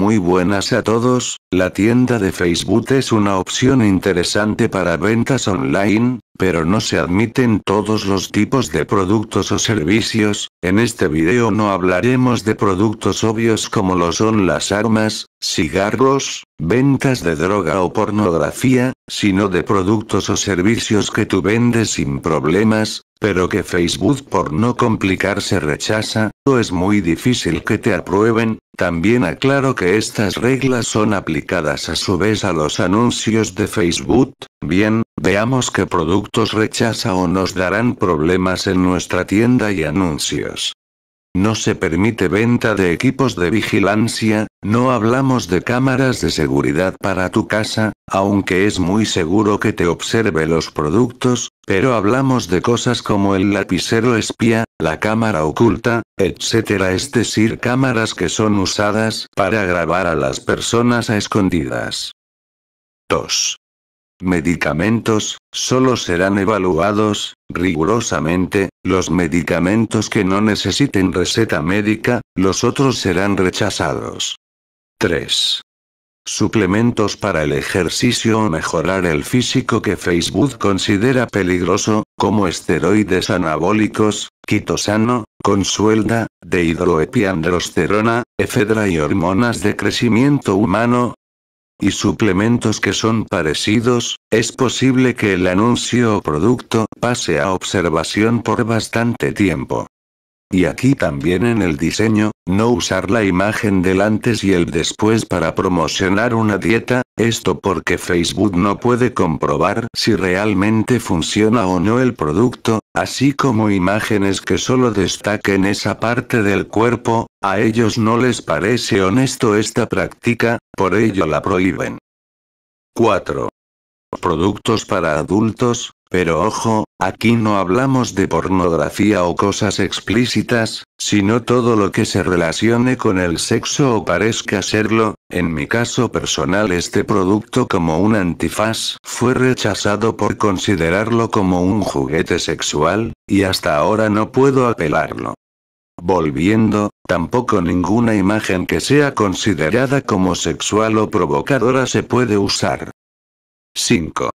muy buenas a todos, la tienda de Facebook es una opción interesante para ventas online, pero no se admiten todos los tipos de productos o servicios, en este video no hablaremos de productos obvios como lo son las armas, cigarros, ventas de droga o pornografía, sino de productos o servicios que tú vendes sin problemas, pero que Facebook por no complicarse rechaza, o es muy difícil que te aprueben, también aclaro que estas reglas son aplicables a su vez a los anuncios de Facebook, bien, veamos qué productos rechaza o nos darán problemas en nuestra tienda y anuncios. No se permite venta de equipos de vigilancia, no hablamos de cámaras de seguridad para tu casa, aunque es muy seguro que te observe los productos, pero hablamos de cosas como el lapicero espía, la cámara oculta, etc. Es decir, cámaras que son usadas para grabar a las personas a escondidas. 2. Medicamentos, solo serán evaluados, rigurosamente, los medicamentos que no necesiten receta médica, los otros serán rechazados. 3. Suplementos para el ejercicio o mejorar el físico que Facebook considera peligroso, como esteroides anabólicos, quitosano, consuelda, hidroepiandrosterona, efedra y hormonas de crecimiento humano, y suplementos que son parecidos, es posible que el anuncio o producto pase a observación por bastante tiempo. Y aquí también en el diseño, no usar la imagen del antes y el después para promocionar una dieta, esto porque Facebook no puede comprobar si realmente funciona o no el producto, así como imágenes que solo destaquen esa parte del cuerpo, a ellos no les parece honesto esta práctica, por ello la prohíben. 4. Productos para adultos, pero ojo, aquí no hablamos de pornografía o cosas explícitas, sino todo lo que se relacione con el sexo o parezca serlo, en mi caso personal este producto como un antifaz fue rechazado por considerarlo como un juguete sexual, y hasta ahora no puedo apelarlo. Volviendo, tampoco ninguna imagen que sea considerada como sexual o provocadora se puede usar. 5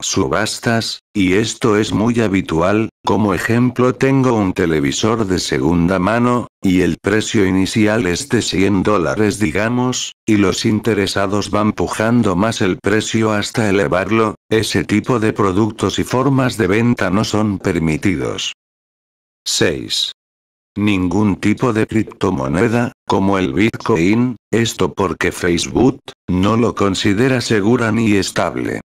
subastas, y esto es muy habitual, como ejemplo tengo un televisor de segunda mano, y el precio inicial es de 100 dólares digamos, y los interesados van pujando más el precio hasta elevarlo, ese tipo de productos y formas de venta no son permitidos. 6 ningún tipo de criptomoneda, como el Bitcoin, esto porque Facebook no lo considera segura ni estable.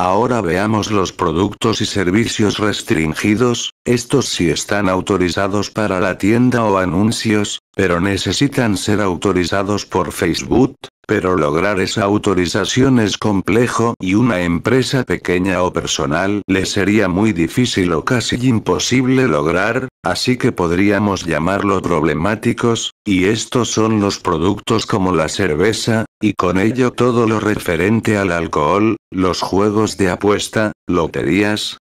Ahora veamos los productos y servicios restringidos, estos si están autorizados para la tienda o anuncios, pero necesitan ser autorizados por Facebook, pero lograr esa autorización es complejo y una empresa pequeña o personal le sería muy difícil o casi imposible lograr, así que podríamos llamarlo problemáticos, y estos son los productos como la cerveza, y con ello todo lo referente al alcohol, los juegos de apuesta, loterías,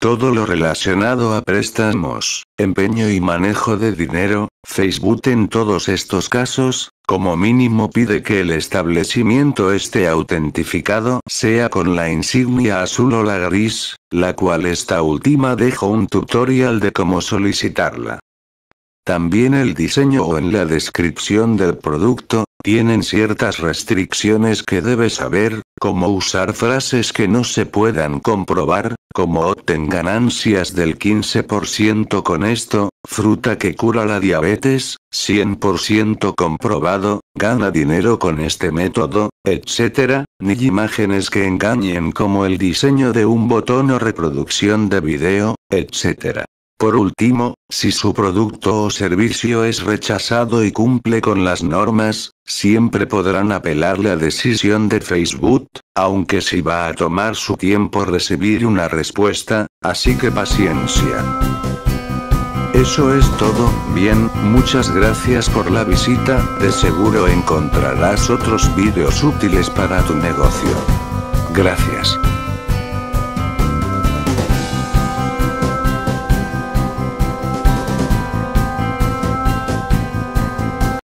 todo lo relacionado a préstamos, empeño y manejo de dinero, Facebook en todos estos casos, como mínimo pide que el establecimiento esté autentificado, sea con la insignia azul o la gris, la cual esta última dejo un tutorial de cómo solicitarla. También el diseño o en la descripción del producto, tienen ciertas restricciones que debes saber, como usar frases que no se puedan comprobar, como obtengan ganancias del 15% con esto, fruta que cura la diabetes, 100% comprobado, gana dinero con este método, etc., ni imágenes que engañen como el diseño de un botón o reproducción de video, etc. Por último, si su producto o servicio es rechazado y cumple con las normas, siempre podrán apelar la decisión de Facebook, aunque si va a tomar su tiempo recibir una respuesta, así que paciencia. Eso es todo, bien, muchas gracias por la visita, de seguro encontrarás otros vídeos útiles para tu negocio. Gracias.